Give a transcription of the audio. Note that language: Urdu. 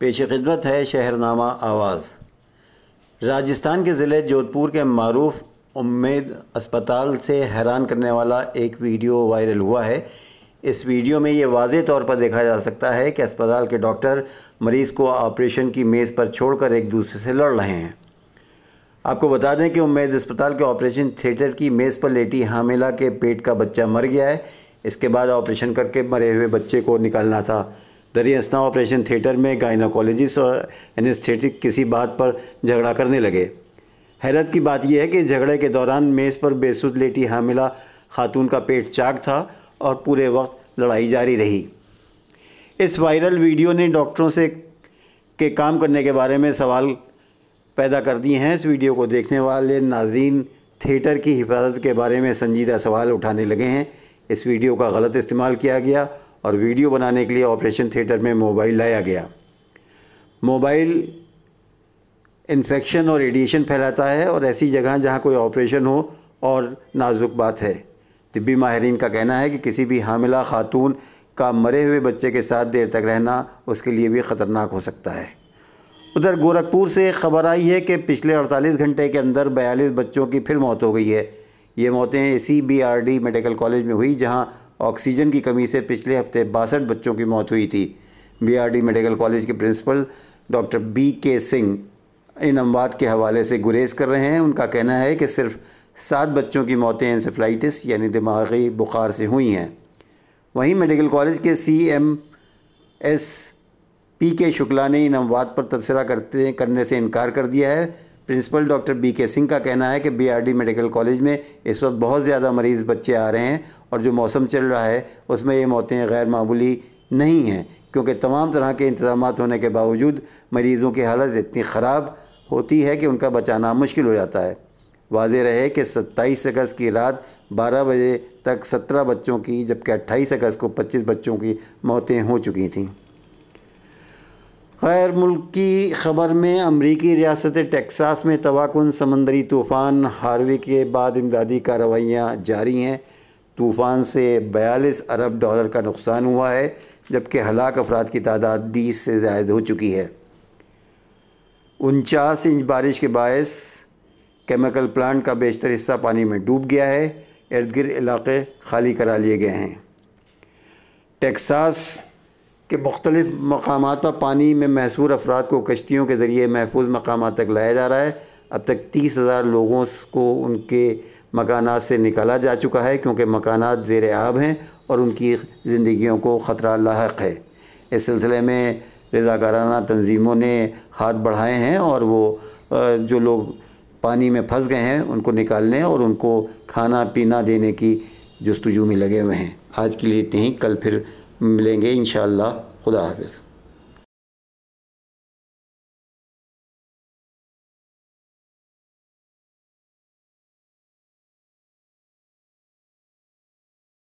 پیش خدمت ہے شہرنامہ آواز راجستھان کے ضلع جودھ پور کے معروف امید اسپتال سے حیران کرنے والا ایک ویڈیو وائرل ہوا ہے اس ویڈیو میں یہ واضح طور پر دیکھا جا سکتا ہے کہ اسپتال کے ڈاکٹر مریض کو آپریشن کی میز پر چھوڑ کر ایک دوسرے سے لڑ رہے ہیں آپ کو بتا دیں کہ امید اسپتال کے آپریشن تھیٹر کی میز پر لیٹی حاملہ کے پیٹ کا بچہ مر گیا ہے اس کے بعد آپریشن کر کے مرے ہوئے بچے کو نکالنا تھا اسنا آپریشن تھیٹر میں گائنوکالوجسٹ اور انستھیٹک کسی بات پر جھگڑا کرنے لگے حیرت کی بات یہ ہے کہ جھگڑے کے دوران میز پر بے سود لیٹی حاملہ خاتون کا پیٹ چاک تھا اور پورے وقت لڑائی جاری رہی اس وائرل ویڈیو نے ڈاکٹروں سے کے کام کرنے کے بارے میں سوال پیدا کر دیے ہیں اس ویڈیو کو دیکھنے والے ناظرین تھیٹر کی حفاظت کے بارے میں سنجیدہ سوال اٹھانے لگے ہیں اس ویڈیو کا غلط استعمال کیا گیا اور ویڈیو بنانے کے لیے آپریشن تھیٹر میں موبائل لایا گیا موبائل انفیکشن اور ریڈیشن پھیلاتا ہے اور ایسی جگہ جہاں کوئی آپریشن ہو اور نازک بات ہے طبی ماہرین کا کہنا ہے کہ کسی بھی حاملہ خاتون کا مرے ہوئے بچے کے ساتھ دیر تک رہنا اس کے لیے بھی خطرناک ہو سکتا ہے ادھر گورکھپور سے ایک خبر آئی ہے کہ پچھلے 48 گھنٹے کے اندر بیالیس بچوں کی پھر موت ہو گئی ہے یہ موتیں اسی C B R D medical college میں ہوئی جہاں آکسیجن کی کمی سے پچھلے ہفتے باسٹھ بچوں کی موت ہوئی تھی B R D medical college کے principal doctor B K Singh ان اموات کے حوالے سے گریز کر رہے ہیں ان کا کہنا ہے کہ صرف سات بچوں کی موتیں انسفلائٹس یعنی دماغی بخار سے ہوئی ہیں وہیں میڈیکل کالج کے سی ایم ایس پی کے شکلا نے ان اموات پر تبصرہ کرتے کرنے سے انکار کر دیا ہے principal doctor B K Singh کا کہنا ہے کہ B R D medical college میں اس وقت بہت زیادہ مریض بچے آ رہے ہیں اور جو موسم چل رہا ہے اس میں یہ موتیں غیر معمولی نہیں ہیں کیونکہ تمام طرح کے انتظامات ہونے کے باوجود مریضوں کی حالت اتنی خراب ہوتی ہے کہ ان کا بچانا مشکل ہو جاتا ہے واضح رہے کہ ستائیس اگست کی رات بارہ بجے تک سترہ بچوں کی جبکہ اٹھائیس اگست کو پچیس بچوں کی موتیں ہو چکی تھیں غیر ملکی خبر میں امریکی ریاست ٹیکساس میں تواکن سمندری طوفان ہاروے کے بعد امدادی کارروائیاں جاری ہیں طوفان سے بیالیس ارب ڈالر کا نقصان ہوا ہے جبکہ ہلاک افراد کی تعداد بیس سے زائد ہو چکی ہے انچاس انچ بارش کے باعث کیمیکل پلانٹ کا بیشتر حصہ پانی میں ڈوب گیا ہے ارد گرد علاقے خالی کرا لیے گئے ہیں ٹیکساس کہ مختلف مقامات پر پانی میں محصور افراد کو کشتیوں کے ذریعے محفوظ مقامات تک لایا جا رہا ہے اب تک تیس ہزار لوگوں کو ان کے مکانات سے نکالا جا چکا ہے کیونکہ مکانات زیر آب ہیں اور ان کی زندگیوں کو خطرہ لاحق ہے اس سلسلے میں رضاکارانہ تنظیموں نے ہاتھ بڑھائے ہیں اور وہ جو لوگ پانی میں پھنس گئے ہیں ان کو نکالنے اور ان کو کھانا پینا دینے کی جستجو میں لگے ہوئے ہیں آج کے لیے اتنے ہی کل پھر ملیں گے انشاءاللہ خدا حافظ